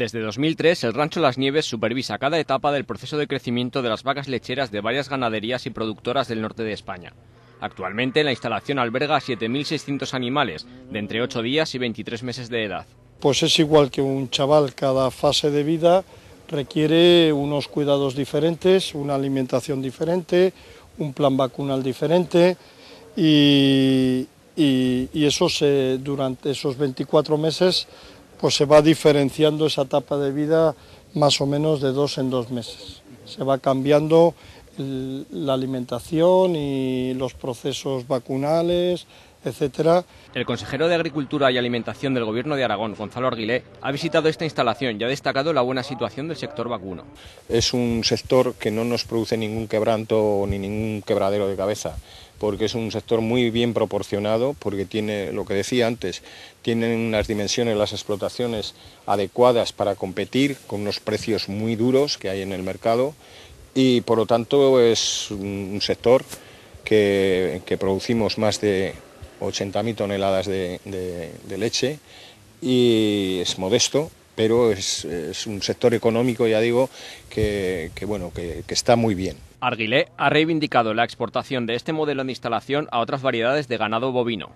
Desde 2003, el Rancho Las Nieves supervisa cada etapa del proceso de crecimiento de las vacas lecheras de varias ganaderías y productoras del norte de España. Actualmente, la instalación alberga 7.600 animales, de entre 8 días y 23 meses de edad. Pues es igual que un chaval, cada fase de vida requiere unos cuidados diferentes, una alimentación diferente, un plan vacunal diferente y, eso durante esos 24 meses pues se va diferenciando esa etapa de vida más o menos de dos en dos meses. Se va cambiando la alimentación y los procesos vacunales, etcétera. El consejero de Agricultura y Alimentación del Gobierno de Aragón, Gonzalo Arguilé, ha visitado esta instalación y ha destacado la buena situación del sector vacuno. Es un sector que no nos produce ningún quebranto ni ningún quebradero de cabeza porque es un sector muy bien proporcionado, porque tiene, lo que decía antes, tienen unas dimensiones, las explotaciones adecuadas para competir con unos precios muy duros que hay en el mercado y por lo tanto es un sector que, que producimos más de 80.000 toneladas de, leche y es modesto, pero es, un sector económico, ya digo, que, bueno, que está muy bien. Arguilé ha reivindicado la exportación de este modelo de instalación a otras variedades de ganado bovino.